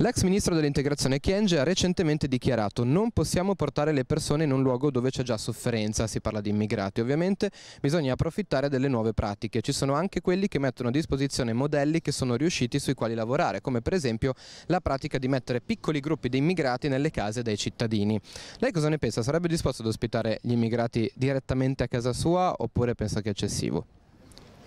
L'ex ministro dell'integrazione Chienge ha recentemente dichiarato non possiamo portare le persone in un luogo dove c'è già sofferenza, si parla di immigrati ovviamente, bisogna approfittare delle nuove pratiche, ci sono anche quelli che mettono a disposizione modelli che sono riusciti sui quali lavorare, come per esempio la pratica di mettere piccoli gruppi di immigrati nelle case dei cittadini. Lei cosa ne pensa? Sarebbe disposto ad ospitare gli immigrati direttamente a casa sua oppure pensa che è eccessivo?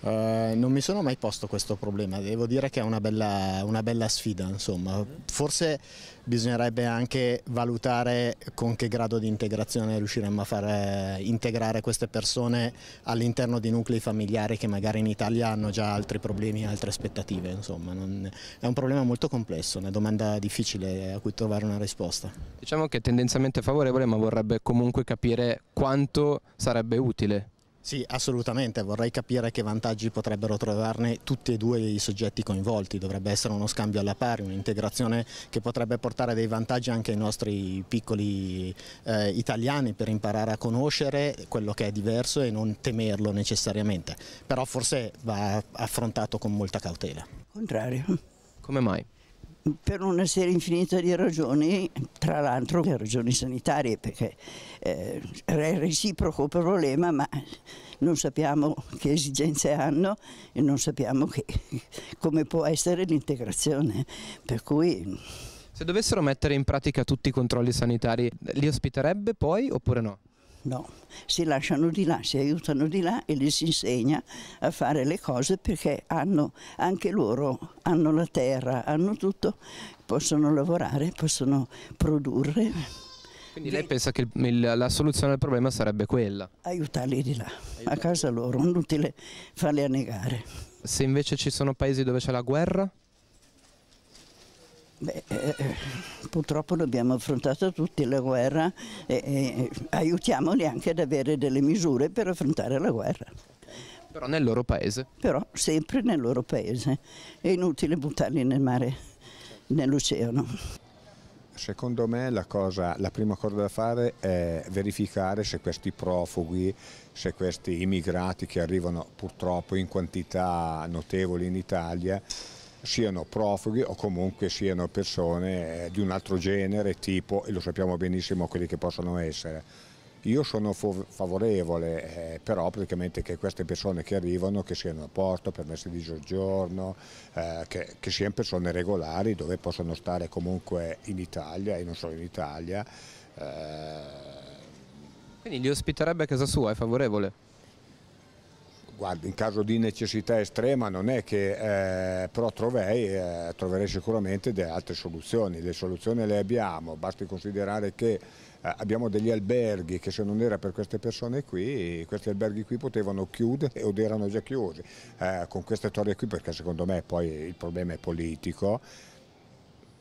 Eh, non mi sono mai posto questo problema, devo dire che è una bella, una bella sfida, insomma. Forse bisognerebbe anche valutare con che grado di integrazione riusciremmo a far integrare queste persone all'interno di nuclei familiari che magari in Italia hanno già altri problemi, altre aspettative, insomma. Non, è un problema molto complesso, una domanda difficile a cui trovare una risposta. Diciamo che è tendenzialmente favorevole ma vorrebbe comunque capire quanto sarebbe utile sì, assolutamente, vorrei capire che vantaggi potrebbero trovarne tutti e due i soggetti coinvolti, dovrebbe essere uno scambio alla pari, un'integrazione che potrebbe portare dei vantaggi anche ai nostri piccoli eh, italiani per imparare a conoscere quello che è diverso e non temerlo necessariamente, però forse va affrontato con molta cautela. Contrario. Come mai? per una serie infinita di ragioni, tra l'altro ragioni sanitarie, perché eh, è reciproco problema, ma non sappiamo che esigenze hanno e non sappiamo che, come può essere l'integrazione. Per cui... Se dovessero mettere in pratica tutti i controlli sanitari, li ospiterebbe poi oppure no? No, si lasciano di là, si aiutano di là e gli si insegna a fare le cose perché hanno, anche loro hanno la terra, hanno tutto, possono lavorare, possono produrre. Quindi lei pensa che il, la soluzione al problema sarebbe quella? Aiutarli di là, a casa loro, inutile farli annegare. Se invece ci sono paesi dove c'è la guerra? Beh, eh, eh purtroppo l'abbiamo affrontata tutti la guerra e, e aiutiamoli anche ad avere delle misure per affrontare la guerra. Però nel loro paese? Però sempre nel loro paese, è inutile buttarli nel mare, nell'oceano. Secondo me la, cosa, la prima cosa da fare è verificare se questi profughi, se questi immigrati che arrivano purtroppo in quantità notevoli in Italia siano profughi o comunque siano persone eh, di un altro genere, tipo, e lo sappiamo benissimo quelli che possono essere. Io sono favorevole eh, però praticamente che queste persone che arrivano, che siano a posto, permessi di soggiorno, eh, che, che, siano persone regolari dove possono stare comunque in Italia e non solo in Italia. Eh... Quindi li ospiterebbe a casa sua, è favorevole? Guardi, in caso di necessità estrema non è che eh, però troverei, eh, troverei sicuramente delle altre soluzioni, le soluzioni le abbiamo, basti considerare che eh, abbiamo degli alberghi che se non era per queste persone qui, questi alberghi qui potevano chiudere o erano già chiusi, eh, con queste storie qui perché secondo me poi il problema è politico,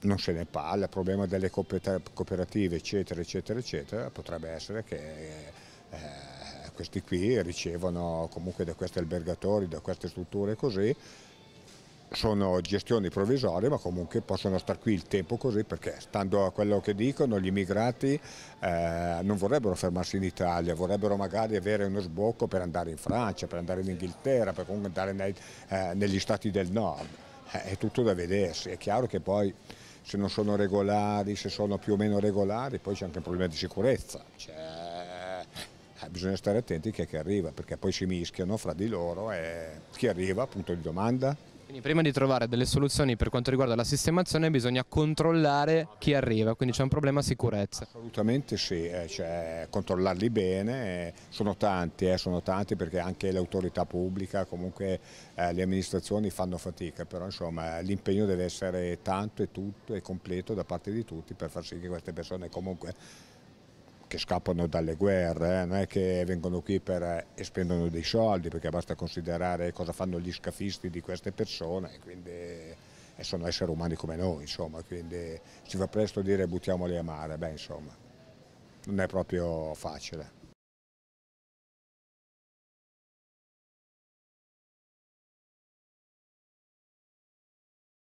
non se ne parla, il problema delle cooperative eccetera eccetera eccetera potrebbe essere che eh, questi qui ricevono comunque da questi albergatori, da queste strutture così, sono gestioni provvisorie ma comunque possono stare qui il tempo così perché stando a quello che dicono gli immigrati eh, non vorrebbero fermarsi in Italia, vorrebbero magari avere uno sbocco per andare in Francia, per andare in Inghilterra, per comunque andare nei, eh, negli stati del nord, eh, è tutto da vedersi, è chiaro che poi se non sono regolari, se sono più o meno regolari, poi c'è anche un problema di sicurezza. Cioè, eh, bisogna stare attenti a chi è che arriva, perché poi si mischiano fra di loro e chi arriva appunto gli domanda. Quindi prima di trovare delle soluzioni per quanto riguarda la sistemazione bisogna controllare chi arriva, quindi c'è un problema sicurezza. Assolutamente sì, eh, cioè, controllarli bene, eh, sono tanti, eh, sono tanti perché anche l'autorità pubblica, comunque le amministrazioni fanno fatica, però l'impegno deve essere tanto e tutto e completo da parte di tutti per far sì che queste persone comunque che scappano dalle guerre, eh? non è che vengono qui per, eh, e spendono dei soldi, perché basta considerare cosa fanno gli scafisti di queste persone, quindi eh, sono esseri umani come noi, insomma, quindi si fa presto dire buttiamoli a mare, beh insomma, non è proprio facile.